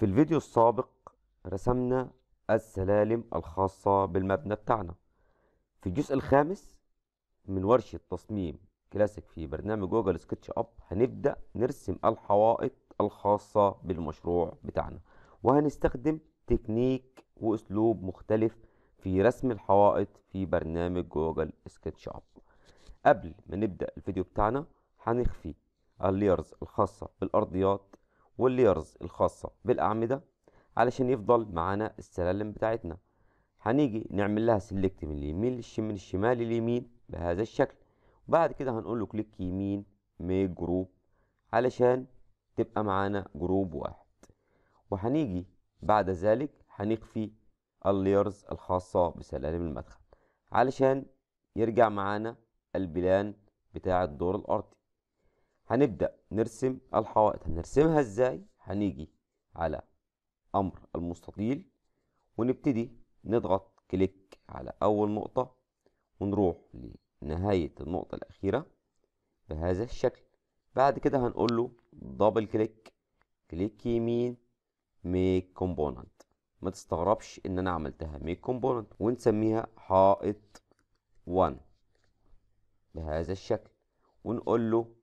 في الفيديو السابق رسمنا السلالم الخاصة بالمبنى بتاعنا في الجزء الخامس من ورشة تصميم كلاسيك في برنامج جوجل سكتش أب هنبدأ نرسم الحوائط الخاصة بالمشروع بتاعنا وهنستخدم تكنيك وأسلوب مختلف في رسم الحوائط في برنامج جوجل سكتش أب قبل ما نبدأ الفيديو بتاعنا هنخفي الليرز الخاصة بالأرضيات والليرز الخاصة بالأعمدة علشان يفضل معانا السلالم بتاعتنا هنيجي نعمل لها سيلكت من اليمين للشمال من الشمال لليمين بهذا الشكل وبعد كده هنقول له كليك يمين ميك جروب علشان تبقى معانا جروب واحد وهنيجي بعد ذلك هنخفي الليرز الخاصة بسلالم المدخل علشان يرجع معانا البلان بتاع الدور الأرضي هنبدأ نرسم الحوائط هنرسمها ازاي هنيجي على أمر المستطيل ونبتدي نضغط كليك على أول نقطة ونروح لنهاية النقطة الأخيرة بهذا الشكل بعد كده هنقول له دبل كليك كليك يمين ميك كومبوننت ما تستغربش ان انا عملتها ميك كومبوننت ونسميها حائط 1 بهذا الشكل ونقول له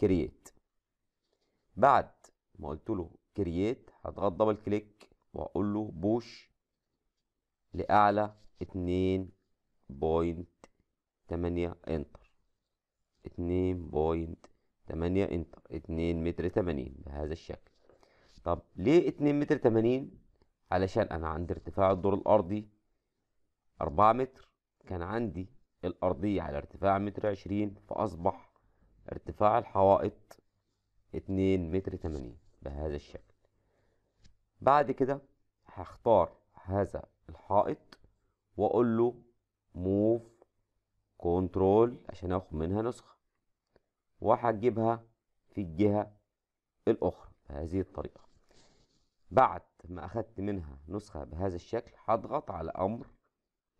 كرييت بعد ما قلت له كرييت هضغط دبل كليك واقول له بوش لأعلى اتنين بوينت تمانية انتر اتنين بوينت تمانية انتر اتنين متر تمانين بهذا الشكل طب ليه اتنين متر تمانين علشان انا عند ارتفاع الدور الارضي اربعة متر كان عندي الارضية على ارتفاع متر عشرين فاصبح ارتفاع الحوائط اتنين متر تمانين بهذا الشكل بعد كده هختار هذا الحائط واقول له موف كنترول عشان اخد منها نسخة وهجيبها في الجهة الاخرى بهذه الطريقة بعد ما اخدت منها نسخة بهذا الشكل هضغط على امر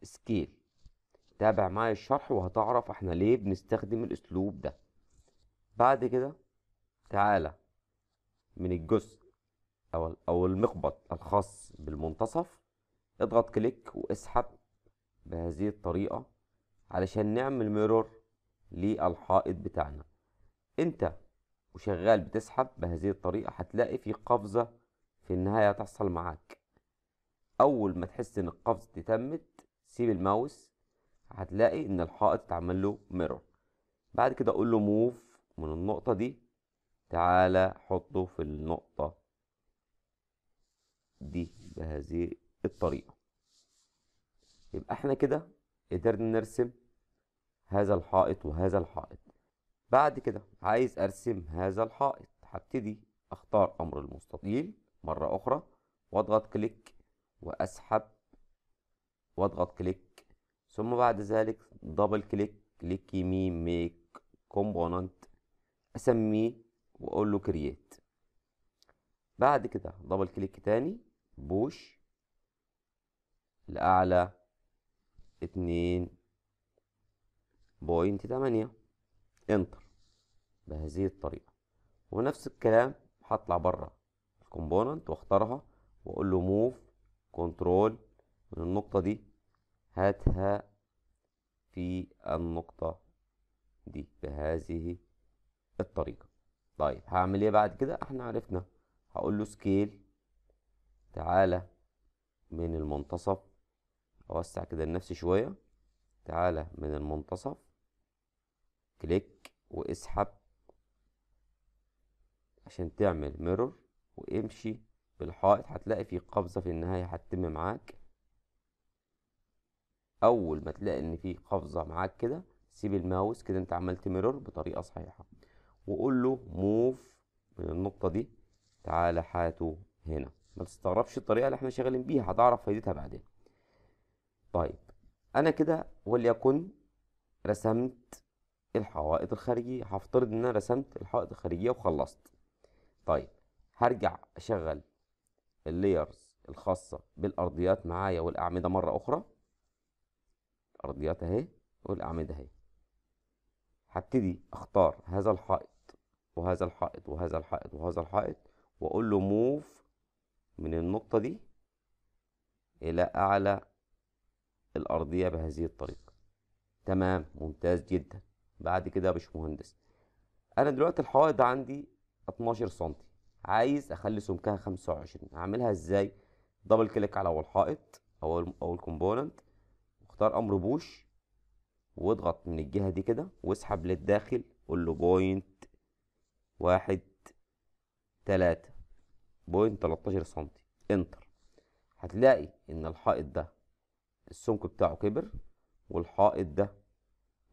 سكيل تابع معايا الشرح وهتعرف احنا ليه بنستخدم الاسلوب ده بعد كده تعالى من الجزء أو أو المقبض الخاص بالمنتصف اضغط كليك واسحب بهذه الطريقة علشان نعمل ميرور للحائط بتاعنا انت وشغال بتسحب بهذه الطريقة هتلاقي في قفزة في النهاية هتحصل معاك أول ما تحس إن القفزة دي تمت سيب الماوس هتلاقي إن الحائط اتعمل له ميرور بعد كده أقول له موف من النقطة دي تعالى حطه في النقطة دي بهذه الطريقة يبقى احنا كده قدرنا نرسم هذا الحائط وهذا الحائط بعد كده عايز ارسم هذا الحائط هبتدي اختار امر المستطيل مرة اخرى واضغط كليك واسحب واضغط كليك ثم بعد ذلك دبل كليك كليك يمين ميك كومبوننت اسمي واقول له كرييت بعد كده دبل كليك تاني بوش لاعلى اتنين بوينت تمانية انتر بهذه الطريقة ونفس الكلام هطلع بره الكومبوننت واختارها واقول له موف كنترول من النقطة دي هاتها في النقطة دي بهذه الطريقه طيب هعمل ايه بعد كده احنا عرفنا هقول له سكيل تعالى من المنتصف اوسع كده لنفسي شويه تعالى من المنتصف كليك واسحب عشان تعمل ميرور وامشي بالحائط هتلاقي في قفزة في النهاية هتتم معاك أول ما تلاقي إن في قفزة معاك كده سيب الماوس كده أنت عملت ميرور بطريقة صحيحة وقول له موف من النقطة دي تعالى حاته هنا ما تستغربش الطريقة اللي احنا شغالين بيها هتعرف فايدتها بعدين طيب انا كده وليكن رسمت الحوائط الخارجية هفترض ان انا رسمت الحوائط الخارجية وخلصت طيب هرجع اشغل اللايرز الخاصة بالارضيات معايا والاعمدة مرة اخرى الارضيات اهي والاعمدة اهي هبتدي اختار هذا الحائط وهذا الحائط وهذا الحائط وهذا الحائط واقول له موف من النقطة دي الى اعلى الارضية بهذه الطريقة تمام ممتاز جدا بعد كده يا باشمهندس انا دلوقتي الحوائط عندي 12 سم عايز اخلي سمكها 25 اعملها ازاي دبل كليك على اول حائط او اول كومبوننت واختار امر بوش واضغط من الجهه دي كده واسحب للداخل قول له بوينت واحد تلاتة بوينت تلاتاشر سنتي انتر هتلاقي ان الحائط ده السمك بتاعه كبر والحائط ده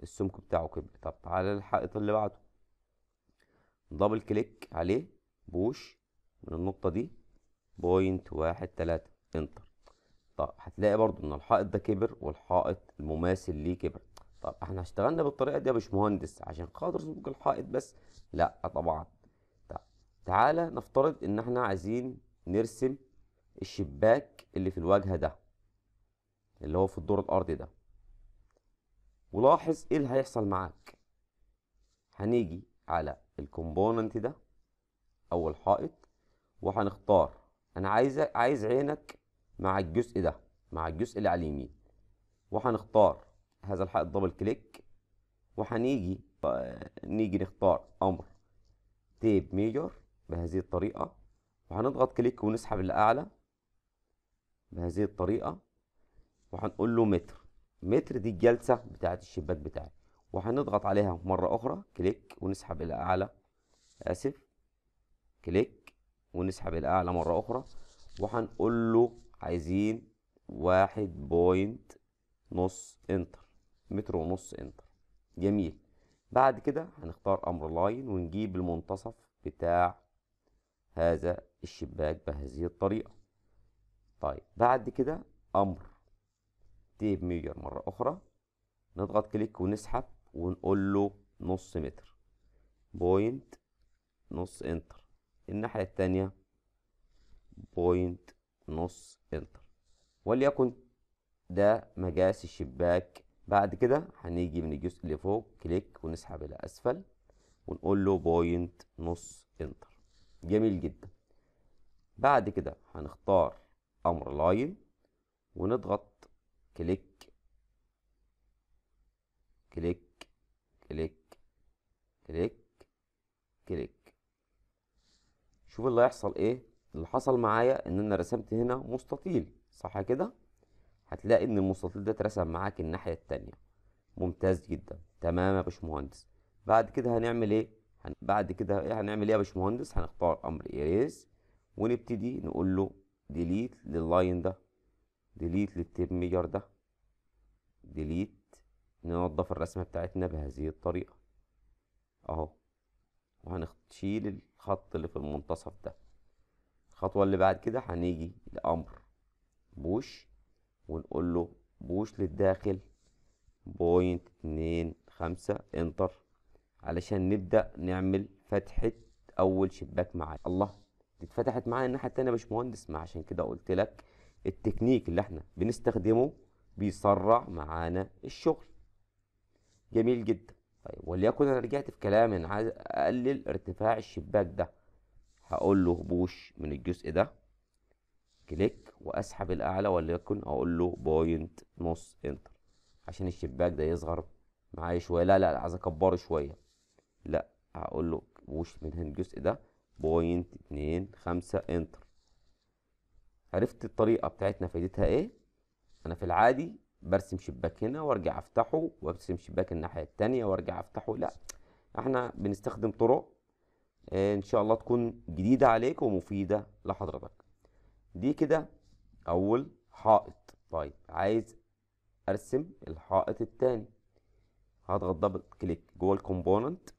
السمك بتاعه كبر طب تعالى للحائط اللي بعده دبل كليك عليه بوش من النقطة دي بوينت واحد تلاتة انتر طب هتلاقي برضو ان الحائط ده كبر والحائط المماثل ليه كبر طب احنا اشتغلنا بالطريقة دي يا باشمهندس عشان خاطر سمك الحائط بس لا طبعا تعالى نفترض ان احنا عايزين نرسم الشباك اللي في الواجهه ده اللي هو في الدور الارضي ده ولاحظ ايه اللي هيحصل معاك هنيجي على الكومبوننت ده او الحائط وهنختار انا عايز عايز عينك مع الجزء ده مع الجزء اللي على اليمين وهنختار هذا الحائط دبل كليك وهنيجي نيجي نختار امر تيب ميجر بهذه الطريقة وهنضغط كليك ونسحب لأعلى بهذه الطريقة وهنقول له متر متر دي الجلسة بتاعة الشباك بتاعي وهنضغط عليها مرة أخرى كليك ونسحب إلى أعلى آسف كليك ونسحب إلى أعلى مرة أخرى وهنقول له عايزين واحد بوينت نص انتر متر ونص انتر جميل بعد كده هنختار امر لاين ونجيب المنتصف بتاع هذا الشباك بهذه الطريقة طيب بعد كده امر تيب ميجر مرة اخرى نضغط كليك ونسحب ونقول له نص متر بوينت نص انتر الناحية التانية بوينت نص انتر وليكن ده مقاس الشباك بعد كده هنيجي من الجزء اللي فوق كليك ونسحب الى اسفل ونقول له بوينت نص انتر جميل جدا بعد كده هنختار امر لاين ونضغط كليك كليك كليك كليك كليك شوف اللي هيحصل ايه اللي حصل معايا ان انا رسمت هنا مستطيل صح كده هتلاقي ان المستطيل ده اترسم معاك الناحية التانية ممتاز جدا تمام يا باشمهندس بعد كده هنعمل ايه هن... بعد كده ايه هنعمل ايه يا باشمهندس هنختار امر ايريز ونبتدي نقول له ديليت لللاين ده ديليت للتيب ميجر ده ديليت ننظف الرسمه بتاعتنا بهذه الطريقه اهو وهنشيل الخط اللي في المنتصف ده الخطوه اللي بعد كده هنيجي لامر بوش ونقول له بوش للداخل بوينت اتنين خمسة انتر علشان نبدأ نعمل فتحة أول شباك معايا الله دي اتفتحت معايا الناحية التانية يا باشمهندس ما عشان كده قلت لك التكنيك اللي احنا بنستخدمه بيسرع معانا الشغل جميل جدا طيب وليكن انا رجعت في كلامي انا عايز اقلل ارتفاع الشباك ده هقول له بوش من الجزء ده كليك واسحب الاعلى وليكن اقول له بوينت نص انتر عشان الشباك ده يصغر معايا شويه لا لا عايز اكبره شويه لا هقول له وش من الجزء ده بوينت اتنين خمسة انتر عرفت الطريقه بتاعتنا فايدتها ايه انا في العادي برسم شباك هنا وارجع افتحه وارسم شباك الناحيه التانية وارجع افتحه لا احنا بنستخدم طرق آه، ان شاء الله تكون جديده عليك ومفيده لحضرتك دي كده اول حائط طيب عايز ارسم الحائط التاني هضغط دبل كليك جوه الكومبوننت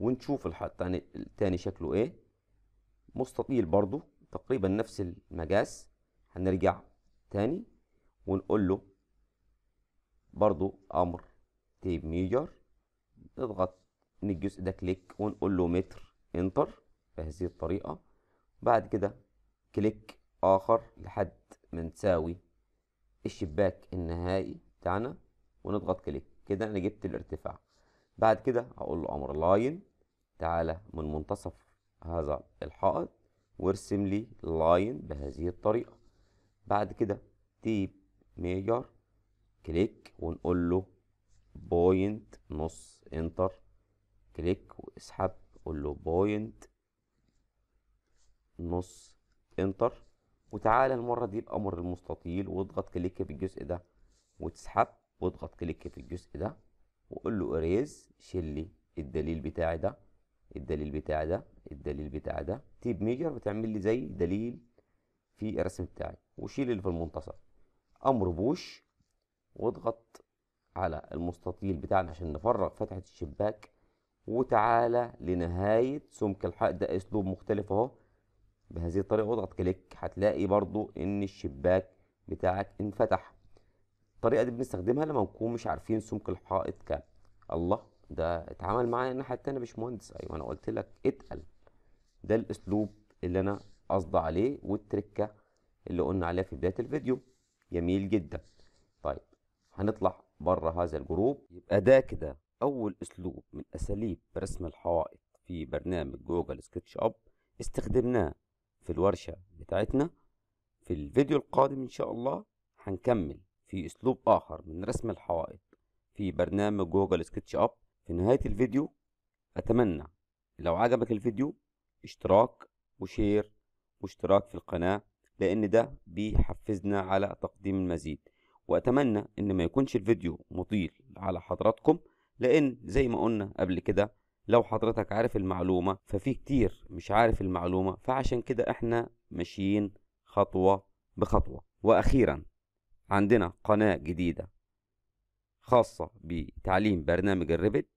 ونشوف الحائط التاني, شكله ايه مستطيل برضو تقريبا نفس المقاس هنرجع تاني ونقول له برضو امر تيب ميجر نضغط من الجزء ده كليك ونقول له متر انتر بهذه الطريقة بعد كده كليك آخر لحد ما نساوي الشباك النهائي بتاعنا ونضغط كليك كده أنا جبت الارتفاع بعد كده هقول له أمر لاين تعالى من منتصف هذا الحائط وارسم لي لاين بهذه الطريقة بعد كده تيب ميجر كليك ونقول له بوينت نص انتر كليك واسحب قول له بوينت نص انتر وتعالى المرة دي بأمر المستطيل واضغط كليك في الجزء ده وتسحب واضغط كليك في الجزء ده وقول له اريز شيل لي الدليل بتاعي ده الدليل بتاعي ده الدليل بتاعي ده تيب ميجر بتعمل لي زي دليل في الرسم بتاعي وشيل اللي في المنتصف امر بوش واضغط على المستطيل بتاعنا عشان نفرغ فتحة الشباك وتعالى لنهاية سمك الحائط ده اسلوب مختلف اهو بهذه الطريقة واضغط كليك هتلاقي برضو ان الشباك بتاعك انفتح الطريقة دي بنستخدمها لما نكون مش عارفين سمك الحائط كام الله ده اتعامل معايا الناحية التانية باشمهندس ايوه انا قلت لك اتقل ده الاسلوب اللي انا قصد عليه والتركة اللي قلنا عليها في بداية الفيديو جميل جدا طيب هنطلع بره هذا الجروب يبقى ده كده اول اسلوب من اساليب رسم الحوائط في برنامج جوجل سكتش اب استخدمناه في الورشة بتاعتنا في الفيديو القادم إن شاء الله هنكمل في أسلوب آخر من رسم الحوائط في برنامج جوجل سكتش أب في نهاية الفيديو أتمنى لو عجبك الفيديو اشتراك وشير واشتراك في القناة لأن ده بيحفزنا على تقديم المزيد وأتمنى إن ما يكونش الفيديو مطيل على حضراتكم لأن زي ما قلنا قبل كده لو حضرتك عارف المعلومة ففي كتير مش عارف المعلومة فعشان كده احنا ماشيين خطوة بخطوة واخيرا عندنا قناة جديدة خاصة بتعليم برنامج الريبت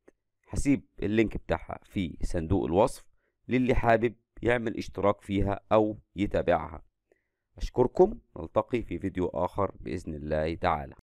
هسيب اللينك بتاعها في صندوق الوصف للي حابب يعمل اشتراك فيها او يتابعها اشكركم نلتقي في فيديو اخر باذن الله تعالى